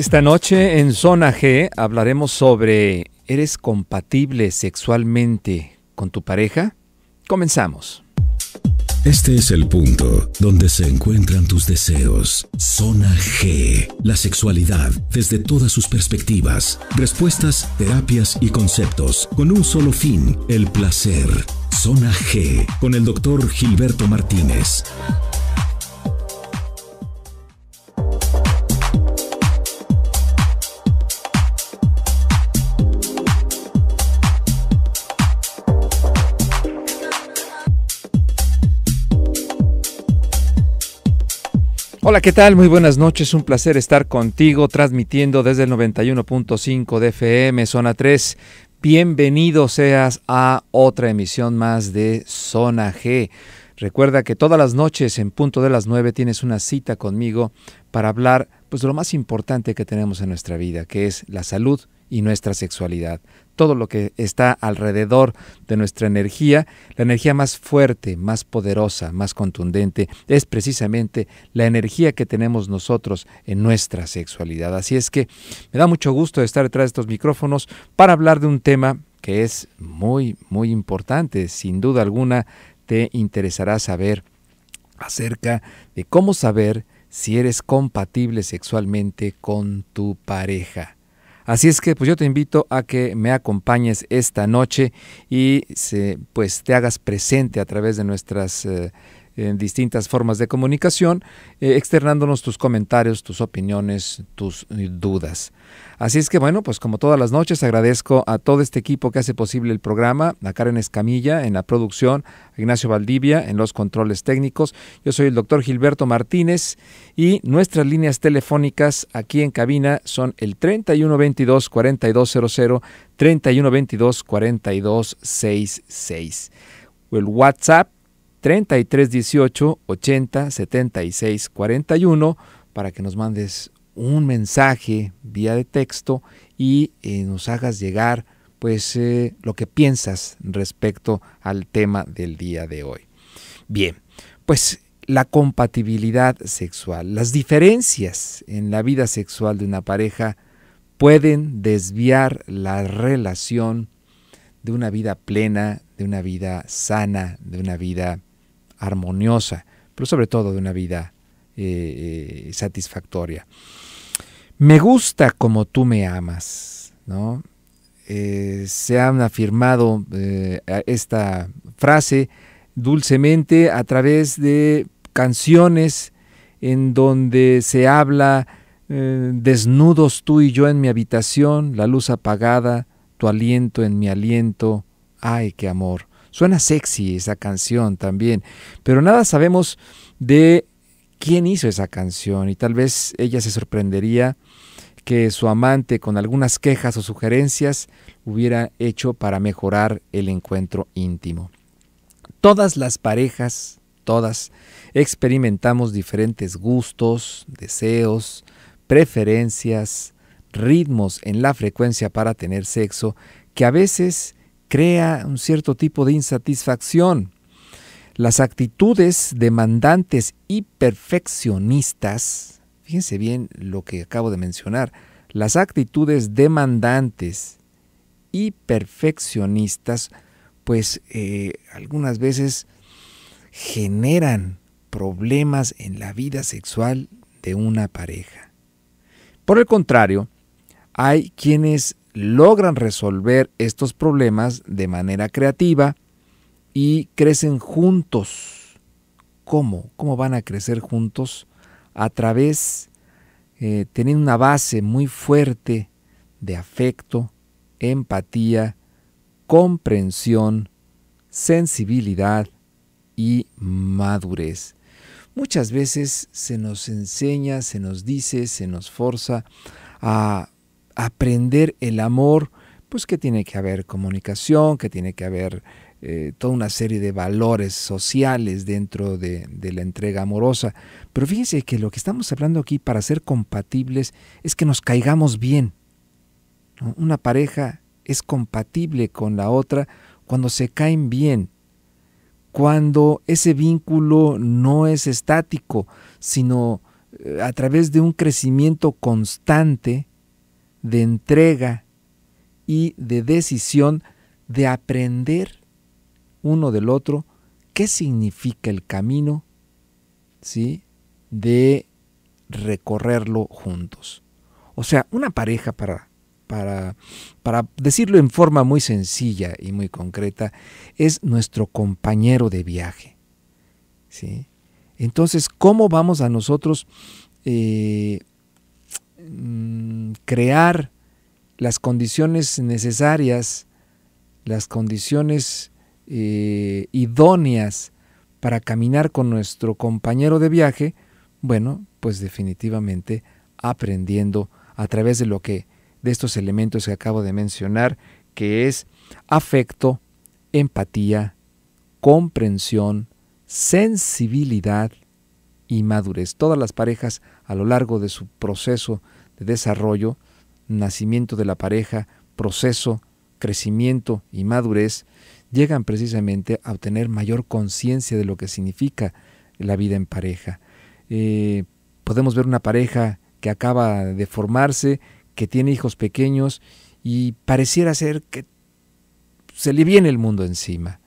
Esta noche en Zona G hablaremos sobre ¿eres compatible sexualmente con tu pareja? Comenzamos. Este es el punto donde se encuentran tus deseos. Zona G. La sexualidad desde todas sus perspectivas. Respuestas, terapias y conceptos con un solo fin, el placer. Zona G con el doctor Gilberto Martínez. Hola, ¿qué tal? Muy buenas noches. Un placer estar contigo transmitiendo desde el 91.5 de FM, zona 3. Bienvenido seas a otra emisión más de Zona G. Recuerda que todas las noches en punto de las 9 tienes una cita conmigo para hablar pues de lo más importante que tenemos en nuestra vida, que es la salud y nuestra sexualidad todo lo que está alrededor de nuestra energía, la energía más fuerte, más poderosa, más contundente, es precisamente la energía que tenemos nosotros en nuestra sexualidad. Así es que me da mucho gusto estar detrás de estos micrófonos para hablar de un tema que es muy, muy importante. Sin duda alguna te interesará saber acerca de cómo saber si eres compatible sexualmente con tu pareja. Así es que pues yo te invito a que me acompañes esta noche y se, pues te hagas presente a través de nuestras... Eh, en distintas formas de comunicación, eh, externándonos tus comentarios, tus opiniones, tus eh, dudas. Así es que bueno, pues como todas las noches agradezco a todo este equipo que hace posible el programa, a Karen Escamilla en la producción, a Ignacio Valdivia en los controles técnicos. Yo soy el doctor Gilberto Martínez y nuestras líneas telefónicas aquí en cabina son el 3122-4200, 3122-4266. El WhatsApp 3318 80 76 41 para que nos mandes un mensaje vía de texto y eh, nos hagas llegar pues eh, lo que piensas respecto al tema del día de hoy. Bien, pues la compatibilidad sexual, las diferencias en la vida sexual de una pareja pueden desviar la relación de una vida plena, de una vida sana, de una vida armoniosa, pero sobre todo de una vida eh, eh, satisfactoria. Me gusta como tú me amas, ¿no? Eh, se han afirmado esta frase dulcemente a través de canciones en donde se habla desnudos tú y yo en mi habitación, la luz apagada, tu aliento en mi aliento, ay, qué amor. Suena sexy esa canción también, pero nada sabemos de quién hizo esa canción y tal vez ella se sorprendería que su amante con algunas quejas o sugerencias hubiera hecho para mejorar el encuentro íntimo. Todas las parejas, todas, experimentamos diferentes gustos, deseos, preferencias, ritmos en la frecuencia para tener sexo que a veces crea un cierto tipo de insatisfacción. Las actitudes demandantes y perfeccionistas, fíjense bien lo que acabo de mencionar, las actitudes demandantes y perfeccionistas, pues eh, algunas veces generan problemas en la vida sexual de una pareja. Por el contrario, hay quienes logran resolver estos problemas de manera creativa y crecen juntos. ¿Cómo? ¿Cómo van a crecer juntos? A través, de eh, tener una base muy fuerte de afecto, empatía, comprensión, sensibilidad y madurez. Muchas veces se nos enseña, se nos dice, se nos forza a aprender el amor, pues que tiene que haber comunicación, que tiene que haber eh, toda una serie de valores sociales dentro de, la entrega amorosa. Pero fíjense que lo que estamos hablando aquí para ser compatibles es que nos caigamos bien. Una pareja es compatible con la otra cuando se caen bien, cuando ese vínculo no es estático, sino eh, a través de un crecimiento constante de entrega y de decisión de aprender uno del otro qué significa el camino, ¿sí? De recorrerlo juntos. O sea, una pareja para para, para, decirlo en forma muy sencilla y muy concreta, es nuestro compañero de viaje. ¿sí? Entonces, ¿cómo vamos a nosotros eh, Mm, crear las condiciones necesarias, las condiciones eh, idóneas para caminar con nuestro compañero de viaje, bueno, pues definitivamente aprendiendo a través de lo que de estos elementos que acabo de mencionar, que es afecto, empatía, comprensión, sensibilidad y madurez. Todas las parejas a lo largo de su proceso desarrollo, nacimiento de la pareja, proceso, crecimiento y madurez, llegan precisamente a obtener mayor conciencia de lo que significa la vida en pareja. Eh, podemos ver una pareja que acaba de formarse, que tiene hijos pequeños y pareciera ser que se le viene el mundo encima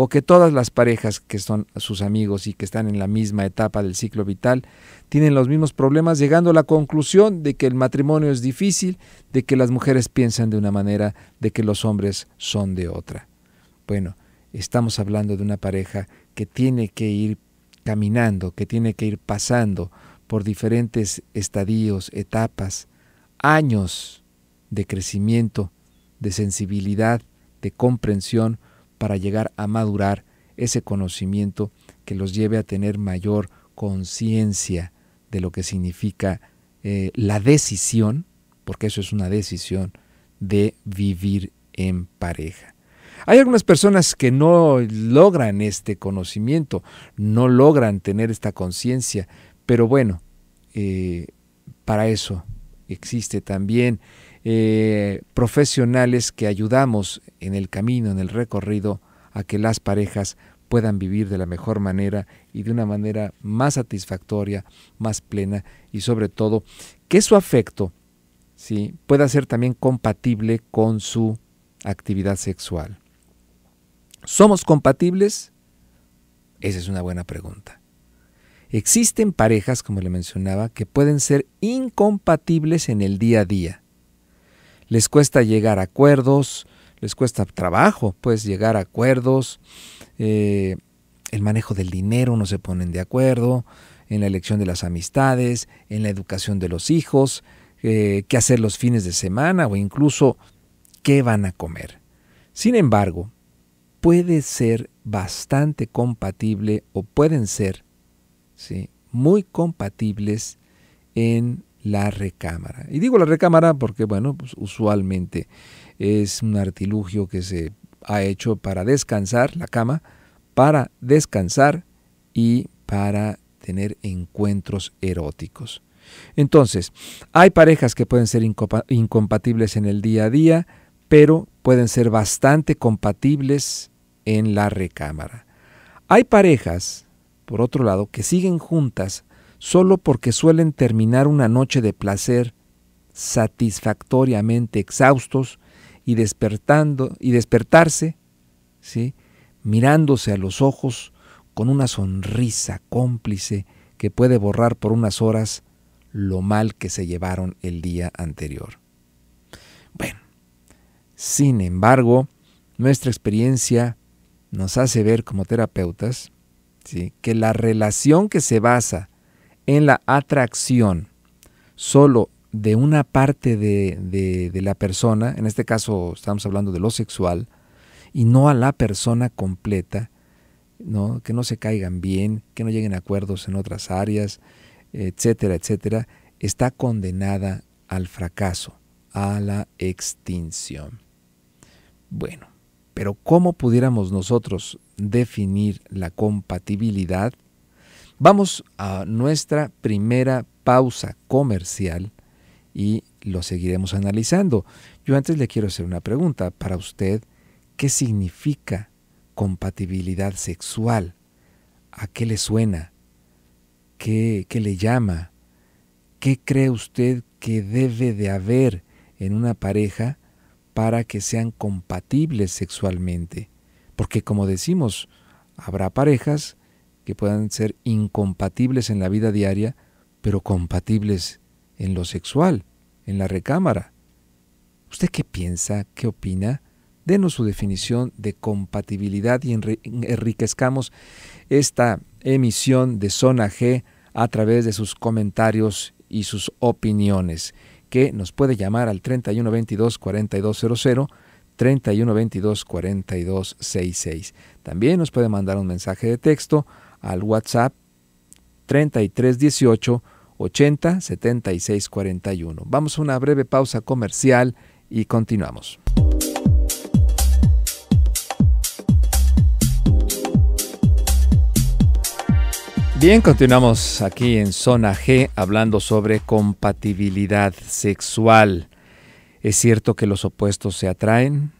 o que todas las parejas que son sus amigos y que están en la misma etapa del ciclo vital tienen los mismos problemas, llegando a la conclusión de que el matrimonio es difícil, de que las mujeres piensan de una manera, de que los hombres son de otra. Bueno, estamos hablando de una pareja que tiene que ir caminando, que tiene que ir pasando por diferentes estadios, etapas, años de crecimiento, de sensibilidad, de comprensión, para llegar a madurar ese conocimiento que los lleve a tener mayor conciencia de lo que significa eh, la decisión, porque eso es una decisión, de vivir en pareja. Hay algunas personas que no logran este conocimiento, no logran tener esta conciencia, pero bueno, eh, para eso existe también eh, profesionales que ayudamos en el camino, en el recorrido, a que las parejas puedan vivir de la mejor manera y de una manera más satisfactoria, más plena y sobre todo que su afecto ¿sí? pueda ser también compatible con su actividad sexual. ¿Somos compatibles? Esa es una buena pregunta. Existen parejas, como le mencionaba, que pueden ser incompatibles en el día a día les cuesta llegar a acuerdos, les cuesta trabajo, pues llegar a acuerdos, eh, el manejo del dinero no se ponen de acuerdo, en la elección de las amistades, en la educación de los hijos, eh, qué hacer los fines de semana o incluso qué van a comer. Sin embargo, puede ser bastante compatible o pueden ser muy compatibles en la recámara. Y digo la recámara porque, bueno, pues, usualmente es un artilugio que se ha hecho para descansar, la cama, para descansar y para tener encuentros eróticos. Entonces, hay parejas que pueden ser incompatibles en el día a día, pero pueden ser bastante compatibles en la recámara. Hay parejas, por otro lado, que siguen juntas solo porque suelen terminar una noche de placer satisfactoriamente exhaustos y despertando y despertarse, ¿sí? mirándose a los ojos con una sonrisa cómplice que puede borrar por unas horas lo mal que se llevaron el día anterior. Bueno, sin embargo, nuestra experiencia nos hace ver como terapeutas ¿sí? que la relación que se basa en la atracción solo de una parte de, la persona, en este caso estamos hablando de lo sexual, y no a la persona completa, ¿no? que no se caigan bien, que no lleguen a acuerdos en otras áreas, etcétera, etcétera, está condenada al fracaso, a la extinción. Bueno, pero ¿cómo pudiéramos nosotros definir la compatibilidad? Vamos a nuestra primera pausa comercial y lo seguiremos analizando. Yo antes le quiero hacer una pregunta para usted. ¿Qué significa compatibilidad sexual? ¿A qué le suena? ¿Qué, qué le llama? ¿Qué cree usted que debe de haber en una pareja para que sean compatibles sexualmente? Porque como decimos, habrá parejas que puedan ser incompatibles en la vida diaria, pero compatibles en lo sexual, en la recámara. ¿Usted qué piensa? ¿Qué opina? Denos su definición de compatibilidad y enriquezcamos esta emisión de Zona G a través de sus comentarios y sus opiniones, que nos puede llamar al 3122-4200, 3122-4266. También nos puede mandar un mensaje de texto al WhatsApp 3318 80 76 41. Vamos a una breve pausa comercial y continuamos. Bien, continuamos aquí en Zona G hablando sobre compatibilidad sexual. Es cierto que los opuestos se atraen.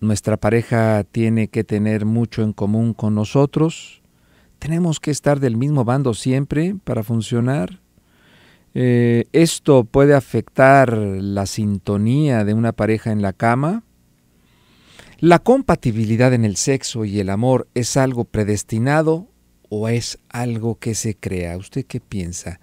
Nuestra pareja tiene que tener mucho en común con nosotros tenemos que estar del mismo bando siempre para funcionar. Eh, esto puede afectar la sintonía de una pareja en la cama. ¿La compatibilidad en el sexo y el amor es algo predestinado o es algo que se crea? ¿Usted qué piensa?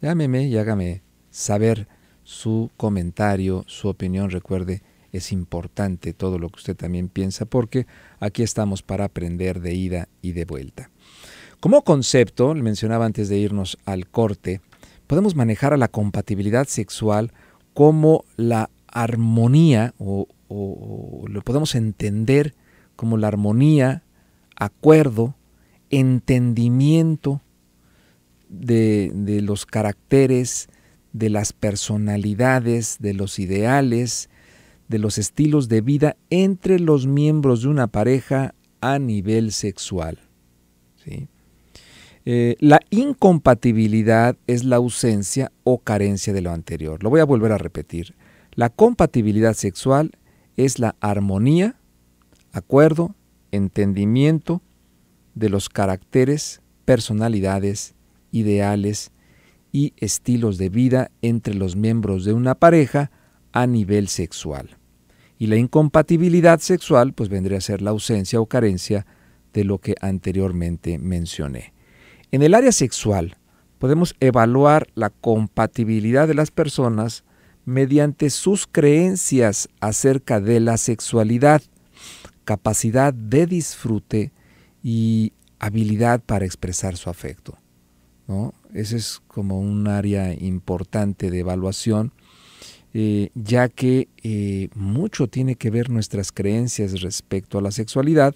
Llámeme y hágame saber su comentario, su opinión. Recuerde, es importante todo lo que usted también piensa porque aquí estamos para aprender de ida y de vuelta. Como concepto, le mencionaba antes de irnos al corte, podemos manejar a la compatibilidad sexual como la armonía, o, lo podemos entender como la armonía, acuerdo, entendimiento de, de los caracteres, de las personalidades, de los ideales, de los estilos de vida entre los miembros de una pareja a nivel sexual. ¿sí? Eh, la incompatibilidad es la ausencia o carencia de lo anterior. Lo voy a volver a repetir. La compatibilidad sexual es la armonía, acuerdo, entendimiento de los caracteres, personalidades, ideales y estilos de vida entre los miembros de una pareja a nivel sexual. Y la incompatibilidad sexual pues vendría a ser la ausencia o carencia de lo que anteriormente mencioné. En el área sexual, podemos evaluar la compatibilidad de las personas mediante sus creencias acerca de la sexualidad, capacidad de disfrute y habilidad para expresar su afecto. Ese es como un área importante de evaluación, eh, ya que eh, mucho tiene que ver nuestras creencias respecto a la sexualidad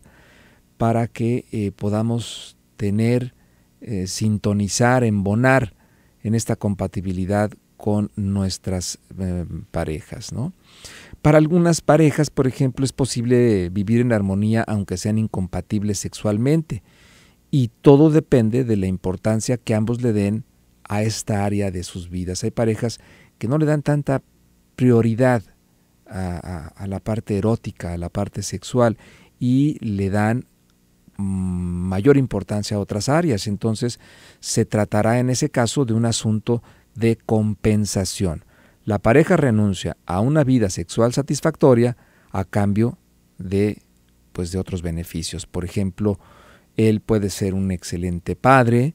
para que eh, podamos tener eh, sintonizar, embonar en esta compatibilidad con nuestras eh, parejas. ¿no? Para algunas parejas, por ejemplo, es posible vivir en armonía aunque sean incompatibles sexualmente y todo depende de la importancia que ambos le den a esta área de sus vidas. Hay parejas que no le dan tanta prioridad a la parte erótica, a la parte sexual y le dan Mm, mayor importancia a otras áreas. Entonces se tratará en ese caso de un asunto de compensación. La pareja renuncia a una vida sexual satisfactoria a cambio de pues de otros beneficios. Por ejemplo, él puede ser un excelente padre,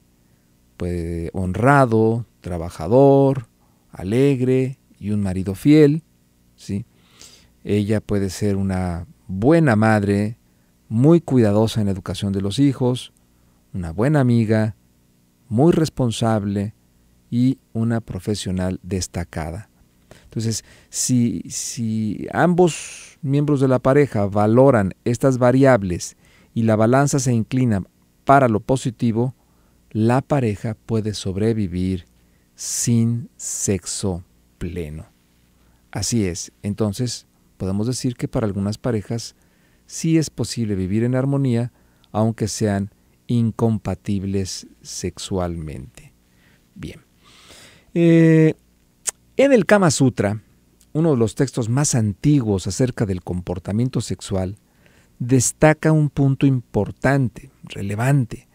honrado, trabajador, alegre y un marido fiel, ¿sí? Ella puede ser una buena madre, muy cuidadosa en la educación de los hijos, una buena amiga, muy responsable y una profesional destacada. Entonces, si, si ambos miembros de la pareja valoran estas variables y la balanza se inclina para lo positivo, la pareja puede sobrevivir sin sexo pleno. Así es, entonces podemos decir que para algunas parejas sí es posible vivir en armonía, aunque sean incompatibles sexualmente. Bien. Eh, en el Kama Sutra, uno de los textos más antiguos acerca del comportamiento sexual, destaca un punto importante, relevante.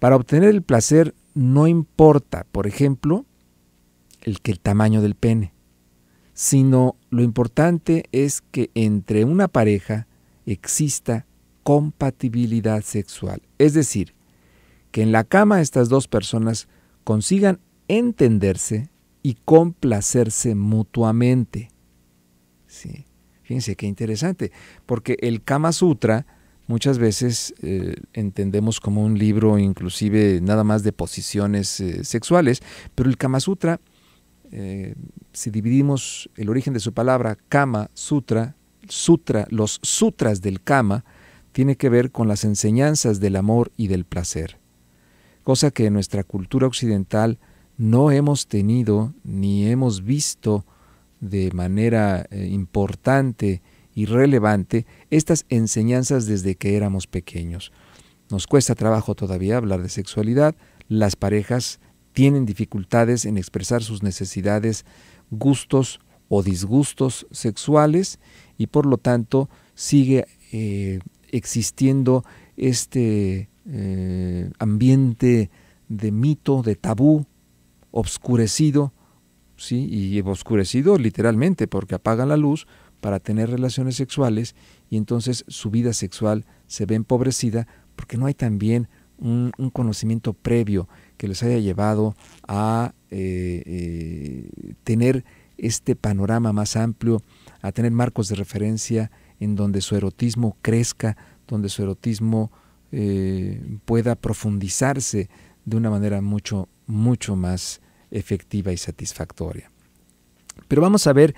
Para obtener el placer no importa, por ejemplo, el tamaño del pene, sino lo importante es que entre una pareja exista compatibilidad sexual. Es decir, que en la cama estas dos personas consigan entenderse y complacerse mutuamente. Sí. Fíjense qué interesante, porque el Kama Sutra muchas veces eh, entendemos como un libro inclusive nada más de posiciones eh, sexuales, pero el Kama Sutra, eh, si dividimos el origen de su palabra, Kama Sutra, sutra, los sutras del Kama, tiene que ver con las enseñanzas del amor y del placer, cosa que en nuestra cultura occidental no hemos tenido ni hemos visto de manera eh, importante y relevante estas enseñanzas desde que éramos pequeños. Nos cuesta trabajo todavía hablar de sexualidad, las parejas tienen dificultades en expresar sus necesidades, gustos o disgustos sexuales y por lo tanto sigue eh, existiendo este eh, ambiente de mito, de tabú, obscurecido, ¿sí? y oscurecido literalmente porque apagan la luz para tener relaciones sexuales y entonces su vida sexual se ve empobrecida porque no hay también un, conocimiento previo que les haya llevado a eh, tener este panorama más amplio a tener marcos de referencia en donde su erotismo crezca, donde su erotismo eh, pueda profundizarse de una manera mucho, mucho más efectiva y satisfactoria. Pero vamos a ver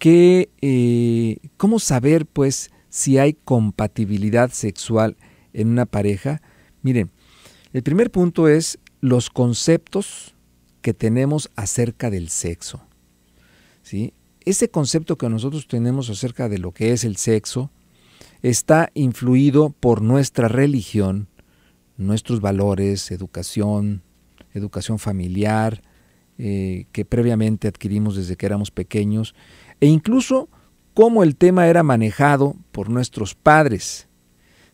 eh, cómo saber pues si hay compatibilidad sexual en una pareja. Miren, el primer punto es los conceptos que tenemos acerca del sexo. ¿sí? ese concepto que nosotros tenemos acerca de lo que es el sexo está influido por nuestra religión, nuestros valores, educación, educación familiar, eh, que previamente adquirimos desde que éramos pequeños, e incluso cómo el tema era manejado por nuestros padres.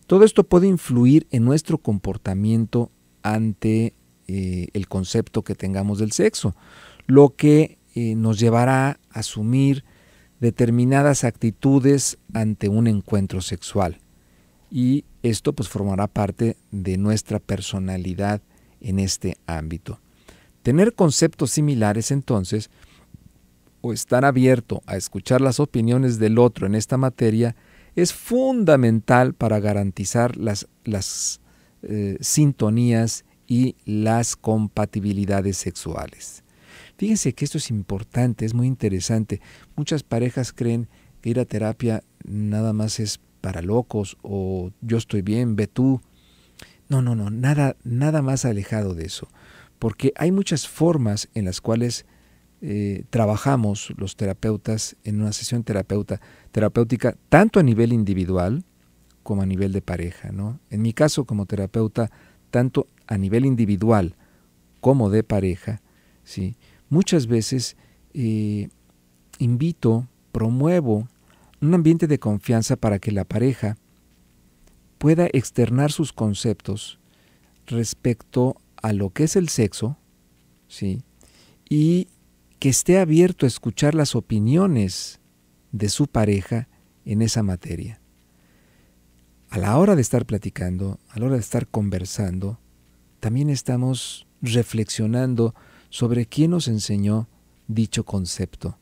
Todo esto puede influir en nuestro comportamiento ante eh, el concepto que tengamos del sexo, lo que eh, nos llevará asumir determinadas actitudes ante un encuentro sexual. Y esto pues formará parte de nuestra personalidad en este ámbito. Tener conceptos similares entonces o estar abierto a escuchar las opiniones del otro en esta materia es fundamental para garantizar las, las eh, sintonías y las compatibilidades sexuales. Fíjense que esto es importante, es muy interesante. Muchas parejas creen que ir a terapia nada más es para locos o yo estoy bien, ve tú. No, no, no, nada, nada más alejado de eso. Porque hay muchas formas en las cuales eh, trabajamos los terapeutas en una sesión terapéutica, tanto a nivel individual como a nivel de pareja. ¿no? En mi caso, como terapeuta, tanto a nivel individual como de pareja, ¿sí? muchas veces eh, invito, promuevo un ambiente de confianza para que la pareja pueda externar sus conceptos respecto a lo que es el sexo, ¿sí? Y que esté abierto a escuchar las opiniones de su pareja en esa materia. A la hora de estar platicando, a la hora de estar conversando, también estamos reflexionando sobre quién nos enseñó dicho concepto,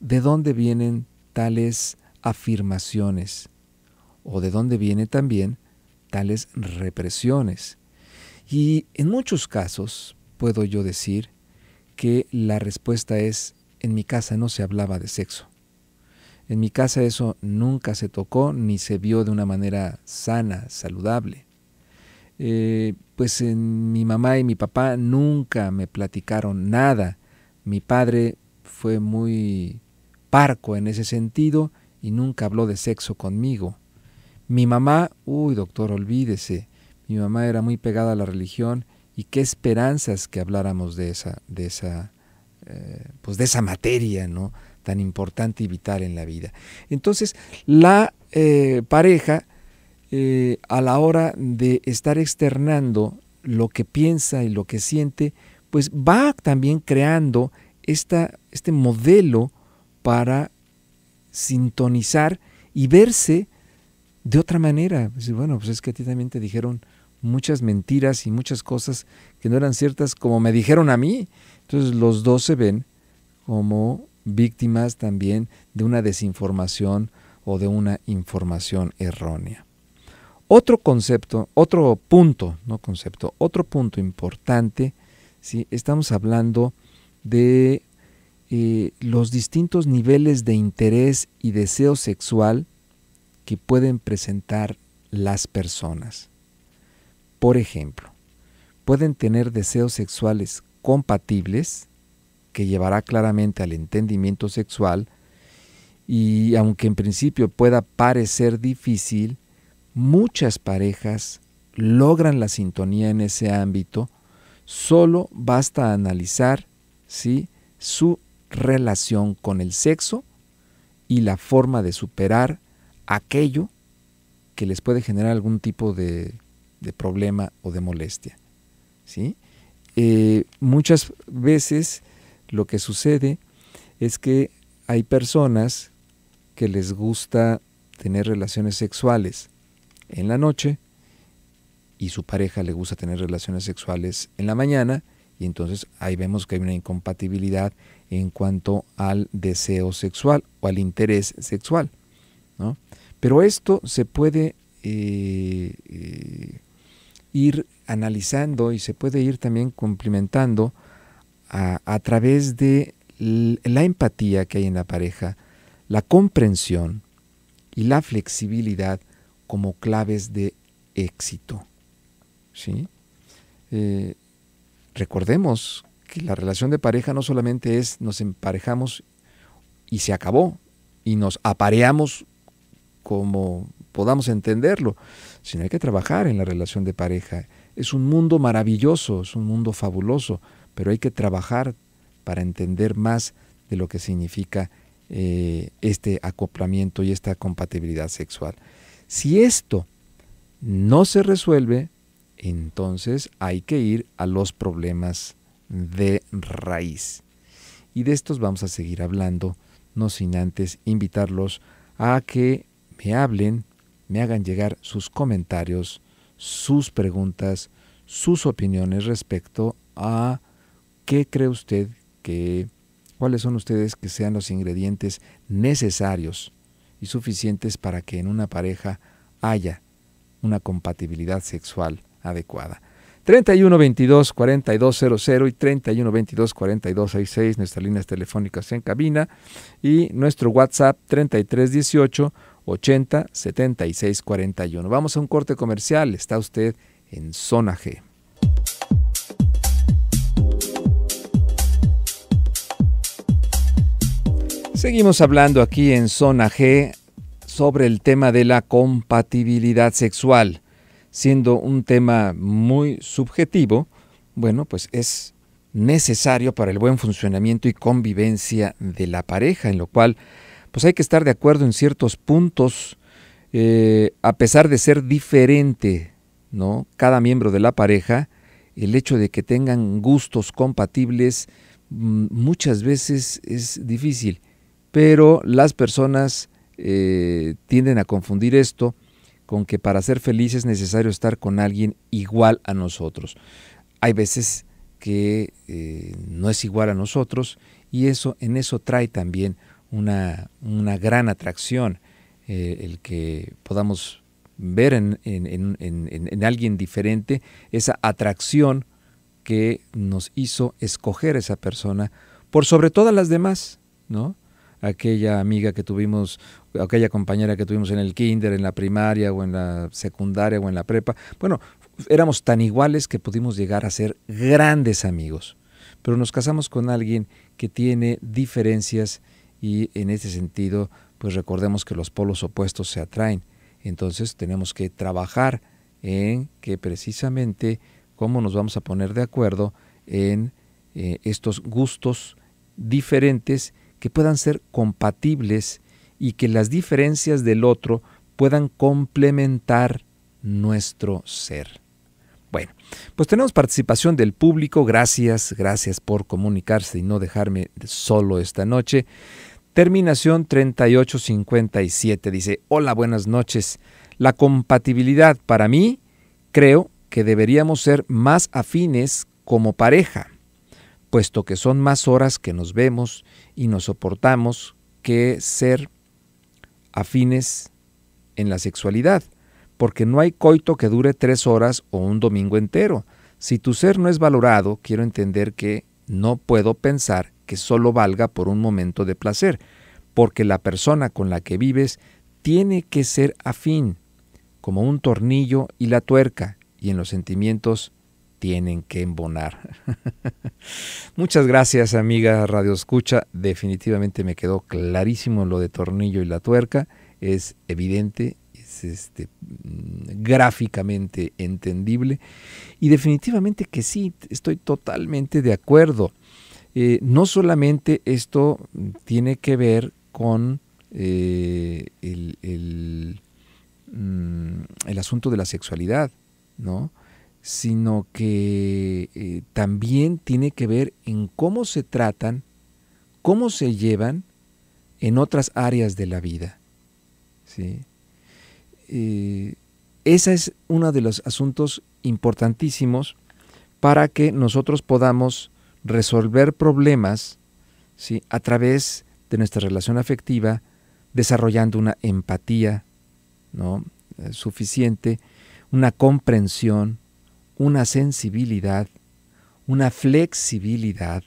de dónde vienen tales afirmaciones o de dónde vienen también tales represiones. Y en muchos casos puedo yo decir que la respuesta es, en mi casa no se hablaba de sexo. En mi casa eso nunca se tocó ni se vio de una manera sana, saludable. Eh, pues mi mamá y mi papá nunca me platicaron nada. Mi padre fue muy parco en ese sentido y nunca habló de sexo conmigo. Mi mamá, uy doctor, olvídese, mi mamá era muy pegada a la religión y qué esperanzas que habláramos de esa, de esa, eh, pues de esa materia, ¿no? Tan importante y vital en la vida. Entonces, la eh, pareja eh, a la hora de estar externando lo que piensa y lo que siente, pues va también creando esta, este modelo para sintonizar y verse de otra manera. bueno, pues es que a ti también te dijeron muchas mentiras y muchas cosas que no eran ciertas como me dijeron a mí. Entonces los dos se ven como víctimas también de una desinformación o de una información errónea. Otro concepto, otro punto, no concepto, otro punto importante, estamos hablando de eh, los distintos niveles de interés y deseo sexual que pueden presentar las personas. Por ejemplo, pueden tener deseos sexuales compatibles, que llevará claramente al entendimiento sexual, y aunque en principio pueda parecer difícil, muchas parejas logran la sintonía en ese ámbito, solo basta analizar ¿sí? su relación con el sexo y la forma de superar aquello que les puede generar algún tipo de, problema o de molestia. ¿sí? Eh, muchas veces lo que sucede es que hay personas que les gusta tener relaciones sexuales, en la noche y su pareja le gusta tener relaciones sexuales en la mañana y entonces ahí vemos que hay una incompatibilidad en cuanto al deseo sexual o al interés sexual. Pero esto se puede eh, eh, ir analizando y se puede ir también complementando a, a través de la empatía que hay en la pareja, la comprensión y la flexibilidad como claves de éxito. Eh, recordemos que la relación de pareja no solamente es nos emparejamos y se acabó, y nos apareamos como podamos entenderlo, sino hay que trabajar en la relación de pareja. Es un mundo maravilloso, es un mundo fabuloso, pero hay que trabajar para entender más de lo que significa eh, este acoplamiento y esta compatibilidad sexual. Si esto no se resuelve, entonces hay que ir a los problemas de raíz. Y de estos vamos a seguir hablando, no sin antes invitarlos a que me hablen, me hagan llegar sus comentarios, sus preguntas, sus opiniones respecto a qué cree usted que, cuáles son ustedes que sean los ingredientes necesarios y suficientes para que en una pareja haya una compatibilidad sexual adecuada. 31 22 4200 y 31 22 4266, nuestras líneas telefónicas en cabina y nuestro WhatsApp 33 18 80 76 41. Vamos a un corte comercial, está usted en zona G. Seguimos hablando aquí en Zona G sobre el tema de la compatibilidad sexual, siendo un tema muy subjetivo, bueno, pues es necesario para el buen funcionamiento y convivencia de la pareja, en lo cual pues hay que estar de acuerdo en ciertos puntos, eh, a pesar de ser diferente, ¿no? Cada miembro de la pareja, el hecho de que tengan gustos compatibles mm, muchas veces es difícil pero las personas eh, tienden a confundir esto con que para ser felices es necesario estar con alguien igual a nosotros. Hay veces que eh, no es igual a nosotros y eso en eso trae también una, gran atracción eh, el que podamos ver en, en, alguien diferente esa atracción que nos hizo escoger esa persona por sobre todas las demás, ¿no? aquella amiga que tuvimos, aquella compañera que tuvimos en el kinder, en la primaria o en la secundaria o en la prepa. Bueno, éramos tan iguales que pudimos llegar a ser grandes amigos, pero nos casamos con alguien que tiene diferencias y en ese sentido, pues recordemos que los polos opuestos se atraen. Entonces tenemos que trabajar en que precisamente cómo nos vamos a poner de acuerdo en eh, estos gustos diferentes que puedan ser compatibles y que las diferencias del otro puedan complementar nuestro ser. Bueno, pues tenemos participación del público. Gracias, gracias por comunicarse y no dejarme solo esta noche. Terminación 3857 dice, hola, buenas noches. La compatibilidad para mí, creo que deberíamos ser más afines como pareja puesto que son más horas que nos vemos y nos soportamos que ser afines en la sexualidad, porque no hay coito que dure tres horas o un domingo entero. Si tu ser no es valorado, quiero entender que no puedo pensar que solo valga por un momento de placer, porque la persona con la que vives tiene que ser afín, como un tornillo y la tuerca, y en los sentimientos tienen que embonar. Muchas gracias, amiga Radio Escucha. Definitivamente me quedó clarísimo lo de tornillo y la tuerca. Es evidente, es este, mm, gráficamente entendible. Y definitivamente que sí, estoy totalmente de acuerdo. Eh, no solamente esto tiene que ver con eh, el, mm, el asunto de la sexualidad, ¿no? sino que eh, también tiene que ver en cómo se tratan, cómo se llevan en otras áreas de la vida. ¿sí? Eh, ese es uno de los asuntos importantísimos para que nosotros podamos resolver problemas a través de nuestra relación afectiva, desarrollando una empatía ¿no? Eh, suficiente, una comprensión, una sensibilidad, una flexibilidad,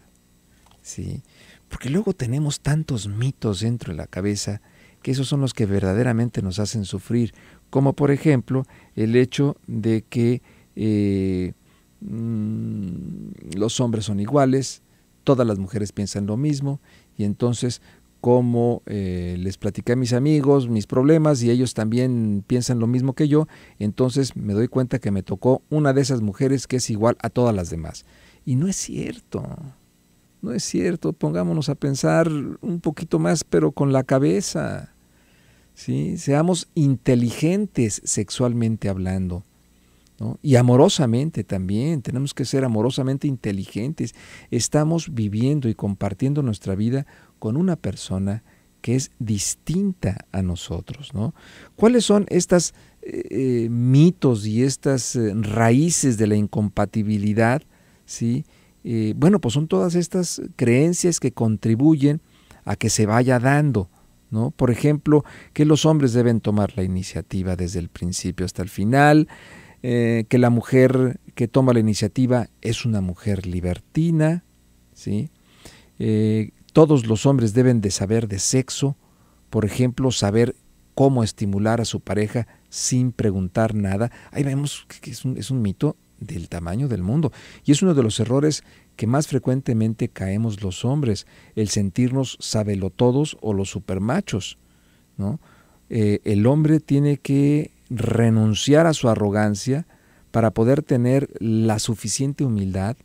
¿sí? Porque luego tenemos tantos mitos dentro de la cabeza que esos son los que verdaderamente nos hacen sufrir, como por ejemplo el hecho de que eh, mm, los hombres son iguales, todas las mujeres piensan lo mismo y entonces como eh, les platiqué a mis amigos mis problemas y ellos también piensan lo mismo que yo, entonces me doy cuenta que me tocó una de esas mujeres que es igual a todas las demás. Y no es cierto, no es cierto, pongámonos a pensar un poquito más, pero con la cabeza. ¿sí? Seamos inteligentes sexualmente hablando. Y amorosamente también, tenemos que ser amorosamente inteligentes. Estamos viviendo y compartiendo nuestra vida con una persona que es distinta a nosotros. ¿Cuáles son estos eh, eh, mitos y estas eh, raíces de la incompatibilidad? ¿sí? bueno, pues son todas estas creencias que contribuyen a que se vaya dando. Por ejemplo, que los hombres deben tomar la iniciativa desde el principio hasta el final, eh, que la mujer que toma la iniciativa es una mujer libertina, ¿sí? Eh, todos los hombres deben de saber de sexo, por ejemplo, saber cómo estimular a su pareja sin preguntar nada. Ahí vemos que es un, mito del tamaño del mundo. Y es uno de los errores que más frecuentemente caemos los hombres, el sentirnos sabelotodos o los supermachos. ¿no? Eh, el hombre tiene que renunciar a su arrogancia para poder tener la suficiente humildad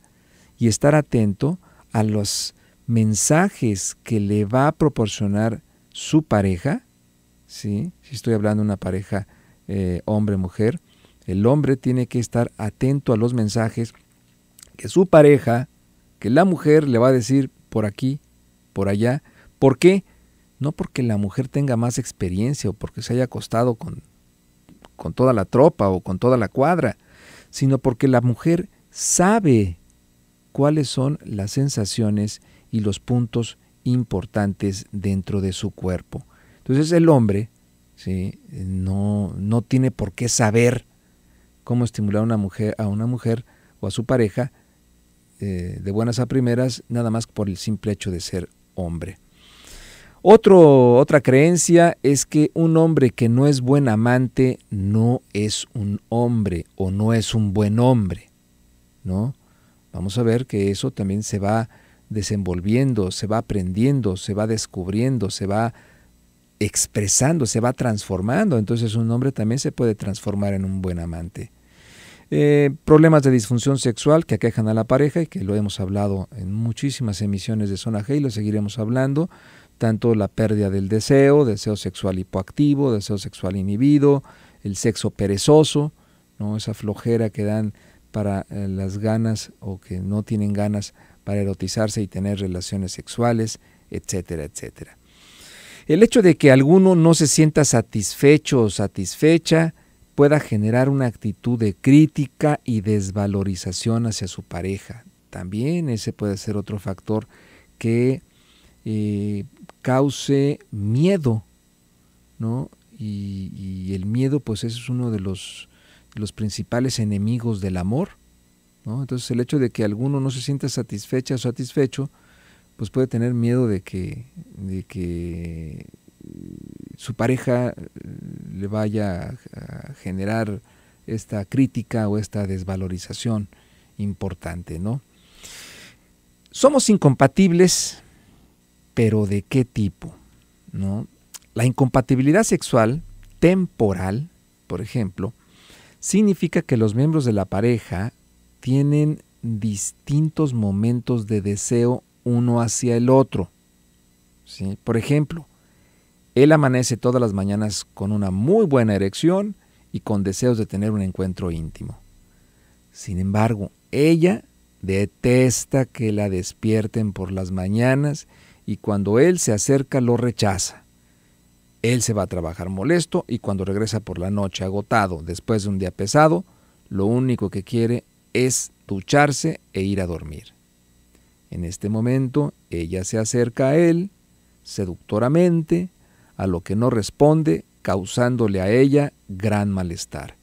y estar atento a los mensajes que le va a proporcionar su pareja, ¿sí? si estoy hablando de una pareja eh, hombre-mujer, el hombre tiene que estar atento a los mensajes que su pareja, que la mujer le va a decir por aquí, por allá. ¿Por qué? No porque la mujer tenga más experiencia o porque se haya acostado con con toda la tropa o con toda la cuadra, sino porque la mujer sabe cuáles son las sensaciones y los puntos importantes dentro de su cuerpo. Entonces el hombre ¿sí? no, tiene por qué saber cómo estimular a una mujer, a una mujer o a su pareja eh, de buenas a primeras, nada más por el simple hecho de ser hombre. Otro, otra creencia es que un hombre que no es buen amante no es un hombre o no es un buen hombre, ¿no? Vamos a ver que eso también se va desenvolviendo, se va aprendiendo, se va descubriendo, se va expresando, se va transformando. Entonces un hombre también se puede transformar en un buen amante. Eh, problemas de disfunción sexual que aquejan a la pareja y que lo hemos hablado en muchísimas emisiones de Zona G y lo seguiremos hablando tanto la pérdida del deseo, deseo sexual hipoactivo, deseo sexual inhibido, el sexo perezoso, esa flojera que dan para eh, las ganas o que no tienen ganas para erotizarse y tener relaciones sexuales, etcétera, etcétera. El hecho de que alguno no se sienta satisfecho o satisfecha pueda generar una actitud de crítica y desvalorización hacia su pareja. También ese puede ser otro factor que eh, cause miedo, ¿no? Y, el miedo, pues, es uno de los, principales enemigos del amor, ¿no? Entonces, el hecho de que alguno no se sienta satisfecha o satisfecho, pues puede tener miedo de que, de que su pareja eh, le vaya a generar esta crítica o esta desvalorización importante, ¿no? Somos incompatibles, pero ¿de qué tipo? ¿No? La incompatibilidad sexual temporal, por ejemplo, significa que los miembros de la pareja tienen distintos momentos de deseo uno hacia el otro. Por ejemplo, él amanece todas las mañanas con una muy buena erección y con deseos de tener un encuentro íntimo. Sin embargo, ella detesta que la despierten por las mañanas y cuando él se acerca lo rechaza. Él se va a trabajar molesto y cuando regresa por la noche agotado después de un día pesado, lo único que quiere es ducharse e ir a dormir. En este momento ella se acerca a él, seductoramente, a lo que no responde, causándole a ella gran malestar.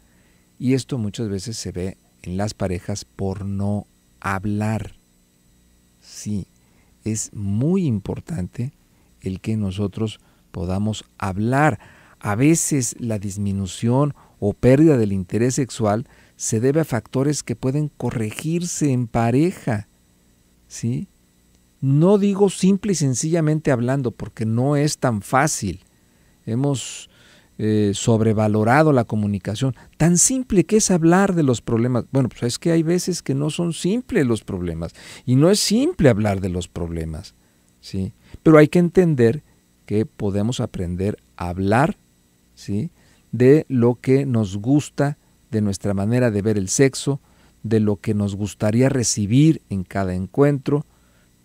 Y esto muchas veces se ve en las parejas por no hablar. Sí, es muy importante el que nosotros podamos hablar. A veces la disminución o pérdida del interés sexual se debe a factores que pueden corregirse en pareja. ¿Sí? No digo simple y sencillamente hablando, porque no es tan fácil. Hemos eh, sobrevalorado la comunicación. Tan simple que es hablar de los problemas. Bueno, pues es que hay veces que no son simples los problemas. Y no es simple hablar de los problemas. ¿sí? Pero hay que entender que podemos aprender a hablar ¿sí? de lo que nos gusta, de nuestra manera de ver el sexo, de lo que nos gustaría recibir en cada encuentro.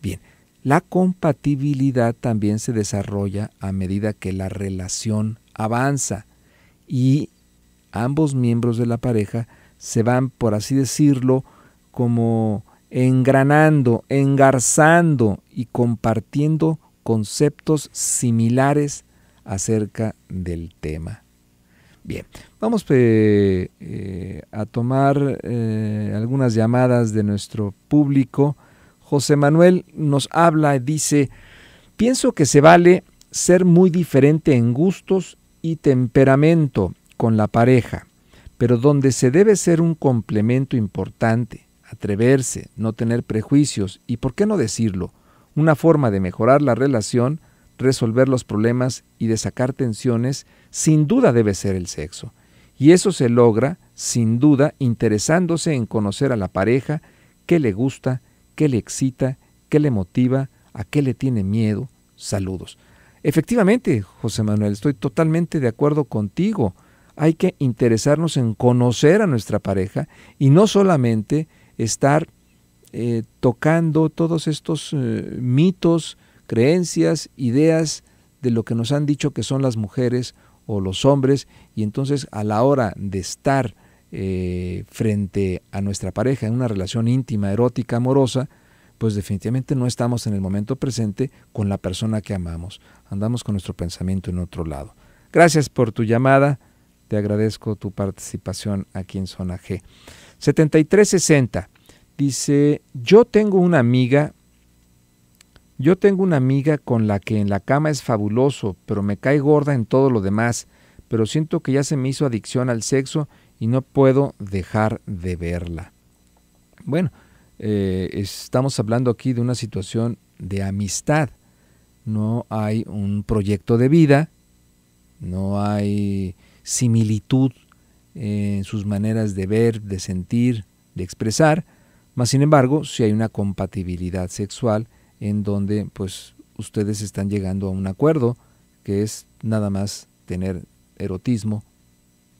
Bien, la compatibilidad también se desarrolla a medida que la relación avanza y ambos miembros de la pareja se van, por así decirlo, como engranando, engarzando y compartiendo conceptos similares acerca del tema. Bien, vamos eh, a tomar eh, algunas llamadas de nuestro público. José Manuel nos habla y dice, pienso que se vale ser muy diferente en gustos y temperamento con la pareja, pero donde se debe ser un complemento importante, atreverse, no tener prejuicios y, por qué no decirlo, una forma de mejorar la relación, resolver los problemas y de sacar tensiones, sin duda debe ser el sexo. Y eso se logra, sin duda, interesándose en conocer a la pareja, qué le gusta, qué le excita, qué le motiva, a qué le tiene miedo. Saludos. Efectivamente, José Manuel, estoy totalmente de acuerdo contigo. Hay que interesarnos en conocer a nuestra pareja y no solamente estar eh, tocando todos estos eh, mitos, creencias, ideas de lo que nos han dicho que son las mujeres o los hombres y entonces a la hora de estar eh, frente a nuestra pareja en una relación íntima, erótica, amorosa, pues definitivamente no estamos en el momento presente con la persona que amamos. Andamos con nuestro pensamiento en otro lado. Gracias por tu llamada. Te agradezco tu participación aquí en Zona G. 7360 dice, yo tengo una amiga, yo tengo una amiga con la que en la cama es fabuloso, pero me cae gorda en todo lo demás, pero siento que ya se me hizo adicción al sexo y no puedo dejar de verla. Bueno, eh, estamos hablando aquí de una situación de amistad. No hay un proyecto de vida, no hay similitud en sus maneras de ver, de sentir, de expresar, más sin embargo, si hay una compatibilidad sexual en donde pues ustedes están llegando a un acuerdo que es nada más tener erotismo,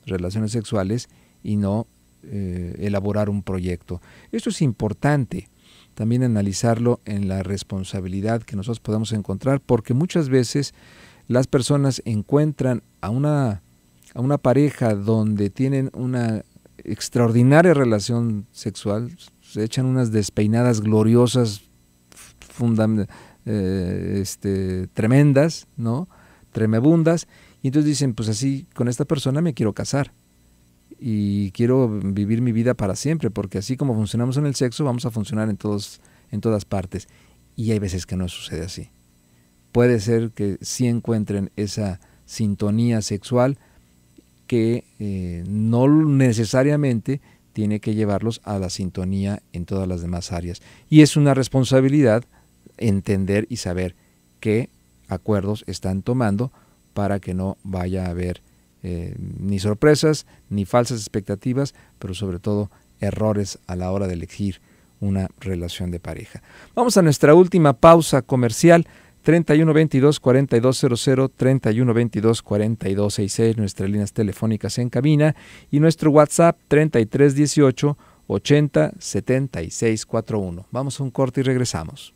relaciones sexuales y no eh, elaborar un proyecto. Esto es importante también analizarlo en la responsabilidad que nosotros podemos encontrar, porque muchas veces las personas encuentran a una, a una pareja donde tienen una extraordinaria relación sexual, se echan unas despeinadas gloriosas, eh, este, tremendas, ¿no? Tremebundas, y entonces dicen, pues así, con esta persona me quiero casar y quiero vivir mi vida para siempre, porque así como funcionamos en el sexo, vamos a funcionar en, todas partes. Y hay veces que no sucede así. Puede ser que sí encuentren esa sintonía sexual que eh, no necesariamente tiene que llevarlos a la sintonía en todas las demás áreas. Y es una responsabilidad entender y saber qué acuerdos están tomando para que no vaya a haber eh, ni sorpresas, ni falsas expectativas, pero sobre todo errores a la hora de elegir una relación de pareja. Vamos a nuestra última pausa comercial. 3122-4200, 3122-4266, nuestras líneas telefónicas en cabina y nuestro WhatsApp 3318 807641 Vamos a un corte y regresamos.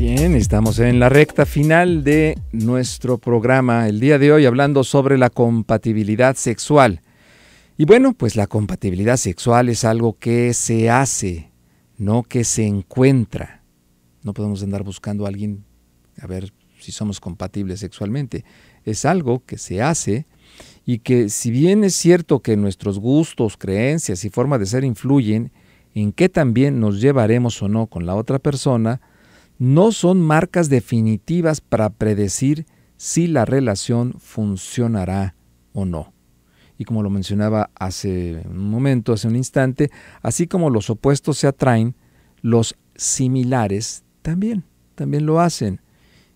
Bien, estamos en la recta final de nuestro programa el día de hoy hablando sobre la compatibilidad sexual. Y bueno, pues la compatibilidad sexual es algo que se hace, no que se encuentra. No podemos andar buscando a alguien a ver si somos compatibles sexualmente. Es algo que se hace y que si bien es cierto que nuestros gustos, creencias y forma de ser influyen en qué también nos llevaremos o no con la otra persona, no son marcas definitivas para predecir si la relación funcionará o no. Y como lo mencionaba hace un momento, hace un instante, así como los opuestos se atraen, los similares también, también lo hacen.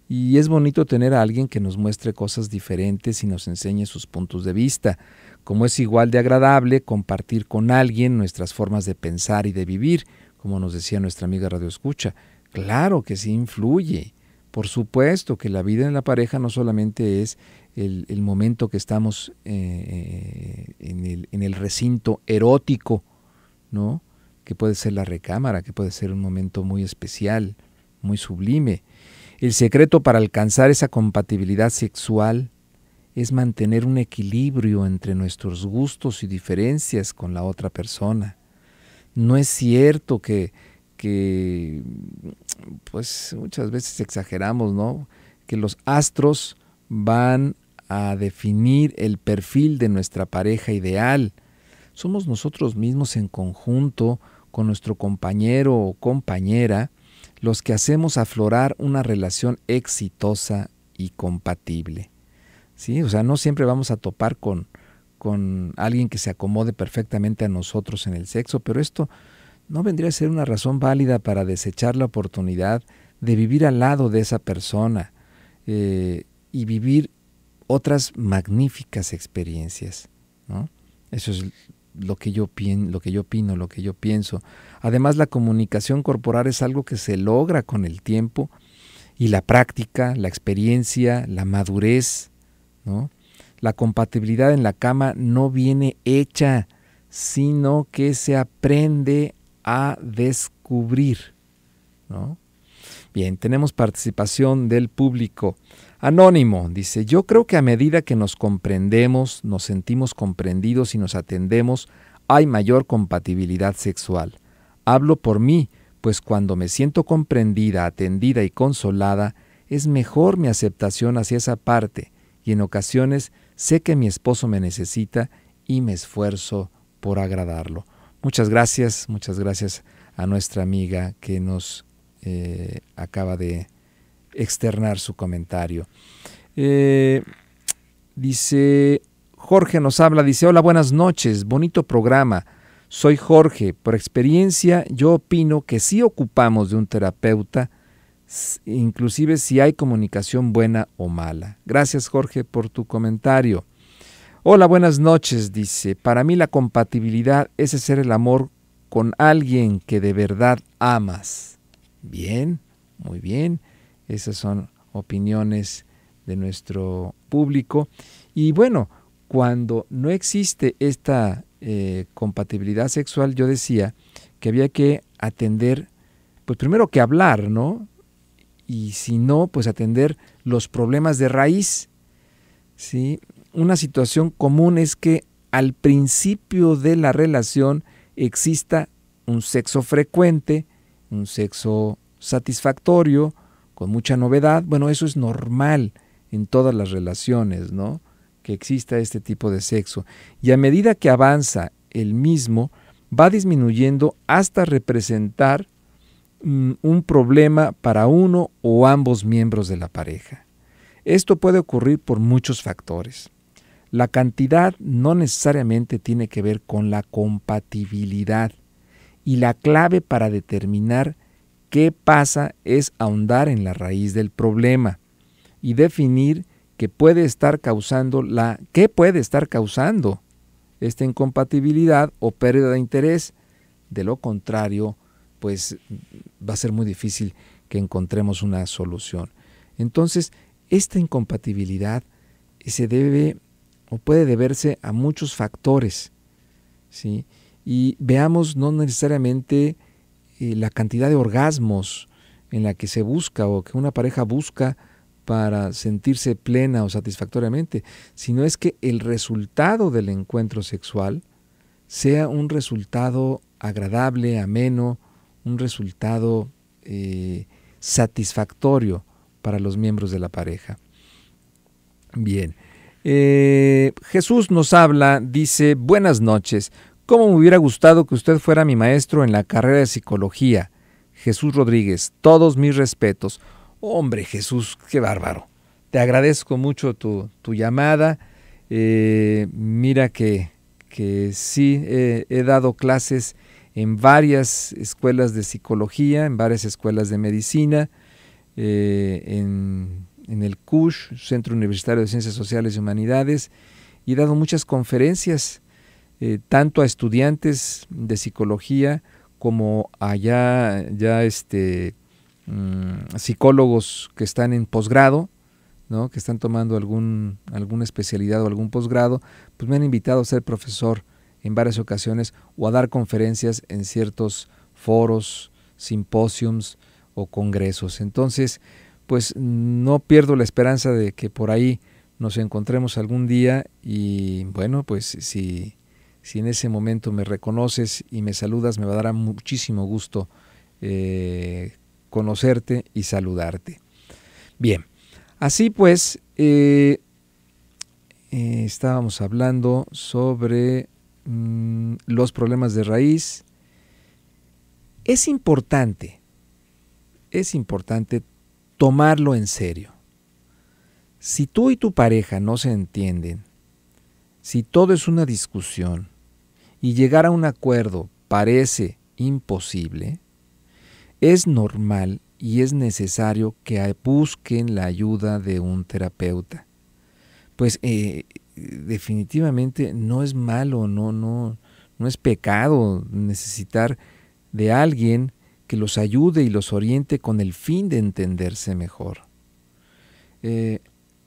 Y es bonito tener a alguien que nos muestre cosas diferentes y nos enseñe sus puntos de vista, como es igual de agradable compartir con alguien nuestras formas de pensar y de vivir, como nos decía nuestra amiga Radio Escucha. Claro que sí influye. Por supuesto que la vida en la pareja no solamente es el, momento que estamos eh, en, el, en, el, recinto erótico, ¿no? que puede ser la recámara, que puede ser un momento muy especial, muy sublime. El secreto para alcanzar esa compatibilidad sexual es mantener un equilibrio entre nuestros gustos y diferencias con la otra persona. No es cierto que que pues muchas veces exageramos, ¿no? Que los astros van a definir el perfil de nuestra pareja ideal. Somos nosotros mismos en conjunto con nuestro compañero o compañera los que hacemos aflorar una relación exitosa y compatible. ¿Sí? O sea, no siempre vamos a topar con, con alguien que se acomode perfectamente a nosotros en el sexo, pero esto ¿no vendría a ser una razón válida para desechar la oportunidad de vivir al lado de esa persona eh, y vivir otras magníficas experiencias? Eso es lo que, yo lo que yo opino, lo que yo pienso. Además, la comunicación corporal es algo que se logra con el tiempo y la práctica, la experiencia, la madurez, La compatibilidad en la cama no viene hecha, sino que se aprende a descubrir. Bien, tenemos participación del público. Anónimo dice, yo creo que a medida que nos comprendemos, nos sentimos comprendidos y nos atendemos, hay mayor compatibilidad sexual. Hablo por mí, pues cuando me siento comprendida, atendida y consolada, es mejor mi aceptación hacia esa parte y en ocasiones sé que mi esposo me necesita y me esfuerzo por agradarlo. Muchas gracias, muchas gracias a nuestra amiga que nos eh, acaba de externar su comentario. Eh, dice, Jorge nos habla, dice, hola, buenas noches, bonito programa. Soy Jorge, por experiencia yo opino que sí ocupamos de un terapeuta, inclusive si hay comunicación buena o mala. Gracias Jorge por tu comentario. Hola, buenas noches, dice. Para mí la compatibilidad es hacer el amor con alguien que de verdad amas. Bien, muy bien. Esas son opiniones de nuestro público. Y bueno, cuando no existe esta eh, compatibilidad sexual, yo decía que había que atender, pues primero que hablar, ¿no? Y si no, pues atender los problemas de raíz. ¿sí? una situación común es que al principio de la relación exista un sexo frecuente, un sexo satisfactorio, con mucha novedad. Bueno, eso es normal en todas las relaciones, ¿no? Que exista este tipo de sexo. Y a medida que avanza el mismo, va disminuyendo hasta representar mm, un problema para uno o ambos miembros de la pareja. Esto puede ocurrir por muchos factores. La cantidad no necesariamente tiene que ver con la compatibilidad y la clave para determinar qué pasa es ahondar en la raíz del problema y definir qué puede estar causando la qué puede estar causando esta incompatibilidad o pérdida de interés. De lo contrario, pues va a ser muy difícil que encontremos una solución. Entonces, esta incompatibilidad se debe puede deberse a muchos factores. ¿sí? Y veamos no necesariamente eh, la cantidad de orgasmos en la que se busca o que una pareja busca para sentirse plena o satisfactoriamente, sino es que el resultado del encuentro sexual sea un resultado agradable, ameno, un resultado eh, satisfactorio para los miembros de la pareja. Bien, eh, Jesús nos habla, dice, buenas noches, ¿cómo me hubiera gustado que usted fuera mi maestro en la carrera de psicología? Jesús Rodríguez, todos mis respetos. Hombre Jesús, qué bárbaro. Te agradezco mucho tu, llamada. Eh, mira que, que sí he dado clases en varias escuelas de psicología, en varias escuelas de medicina, eh, en en el CUSH, Centro Universitario de Ciencias Sociales y Humanidades, y he dado muchas conferencias, eh, tanto a estudiantes de psicología como a ya, este, mm, psicólogos que están en posgrado, ¿no? que están tomando algún, alguna especialidad o algún posgrado, pues me han invitado a ser profesor en varias ocasiones o a dar conferencias en ciertos foros, simposiums o congresos. Entonces, pues no pierdo la esperanza de que por ahí nos encontremos algún día y bueno, pues si, si en ese momento me reconoces y me saludas, me va a dar muchísimo gusto eh, conocerte y saludarte. Bien, así pues, eh, eh, estábamos hablando sobre mm, los problemas de raíz. Es importante, es importante tomarlo en serio. Si tú y tu pareja no se entienden, si todo es una discusión y llegar a un acuerdo parece imposible, es normal y es necesario que busquen la ayuda de un terapeuta. Pues eh, definitivamente no es malo, no, no, no es pecado necesitar de alguien los ayude y los oriente con el fin de entenderse mejor. Eh,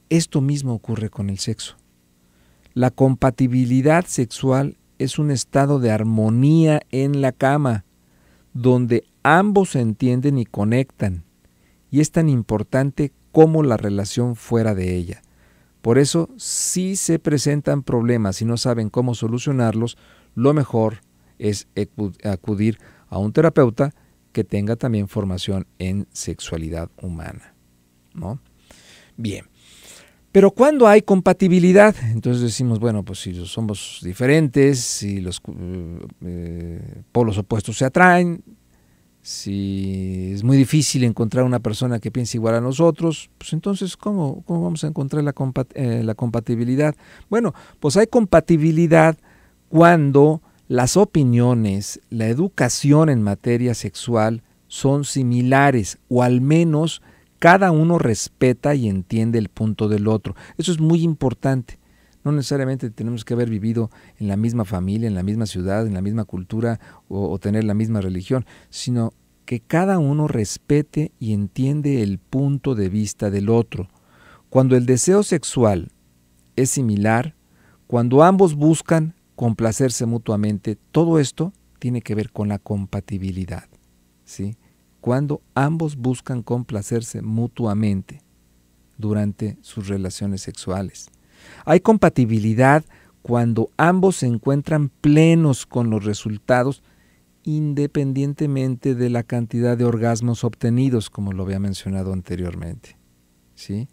esto mismo ocurre con el sexo. La compatibilidad sexual es un estado de armonía en la cama, donde ambos se entienden y conectan, y es tan importante como la relación fuera de ella. Por eso, si se presentan problemas y no saben cómo solucionarlos, lo mejor es acudir a un terapeuta que tenga también formación en sexualidad humana. Bien. Pero cuando hay compatibilidad, entonces decimos, bueno, pues si somos diferentes, si los eh, eh, polos opuestos se atraen, si es muy difícil encontrar una persona que piense igual a nosotros, pues entonces, ¿cómo, vamos a encontrar eh, la compatibilidad? Bueno, pues hay compatibilidad cuando las opiniones, la educación en materia sexual son similares o al menos cada uno respeta y entiende el punto del otro. Eso es muy importante. No necesariamente tenemos que haber vivido en la misma familia, en la misma ciudad, en la misma cultura o, tener la misma religión, sino que cada uno respete y entiende el punto de vista del otro. Cuando el deseo sexual es similar, cuando ambos buscan complacerse mutuamente, todo esto tiene que ver con la compatibilidad. ¿sí? Cuando ambos buscan complacerse mutuamente durante sus relaciones sexuales. Hay compatibilidad cuando ambos se encuentran plenos con los resultados independientemente de la cantidad de orgasmos obtenidos, como lo había mencionado anteriormente. ¿sí?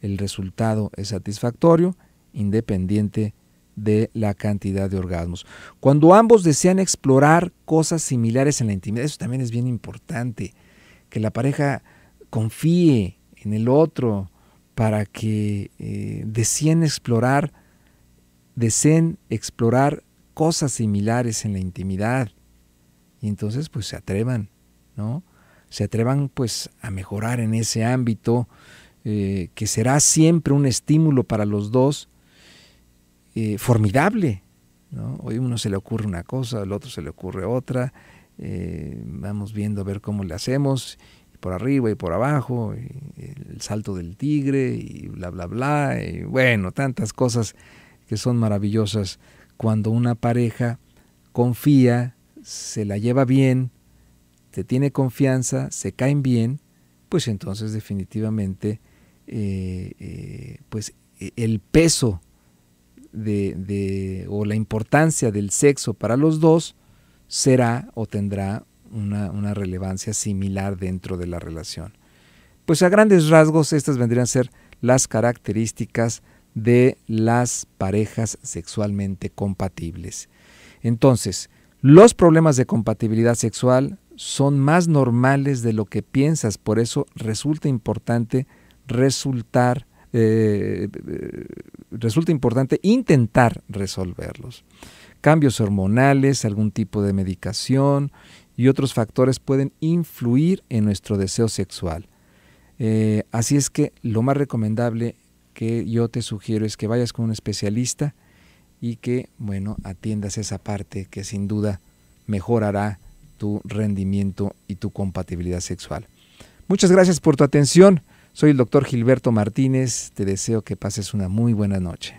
El resultado es satisfactorio independiente de la cantidad de orgasmos. Cuando ambos desean explorar cosas similares en la intimidad, eso también es bien importante, que la pareja confíe en el otro para que eh, deseen explorar, deseen explorar cosas similares en la intimidad. Y entonces pues se atrevan, ¿no? Se atrevan pues a mejorar en ese ámbito, eh, que será siempre un estímulo para los dos, eh, formidable. ¿no? Hoy uno se le ocurre una cosa, al otro se le ocurre otra. Eh, vamos viendo a ver cómo le hacemos, por arriba y por abajo, el salto del tigre y bla, bla, bla. Y bueno, tantas cosas que son maravillosas cuando una pareja confía, se la lleva bien, se tiene confianza, se caen bien, pues entonces definitivamente eh, pues e, el peso de, o la importancia del sexo para los dos será o tendrá una, una relevancia similar dentro de la relación. Pues a grandes rasgos estas vendrían a ser las características de las parejas sexualmente compatibles. Entonces, los problemas de compatibilidad sexual son más normales de lo que piensas, por eso resulta importante resultar eh, resulta importante intentar resolverlos. Cambios hormonales, algún tipo de medicación y otros factores pueden influir en nuestro deseo sexual. Eh, así es que lo más recomendable que yo te sugiero es que vayas con un especialista y que, bueno, atiendas esa parte que sin duda mejorará tu rendimiento y tu compatibilidad sexual. Muchas gracias por tu atención. Soy el doctor Gilberto Martínez, te deseo que pases una muy buena noche.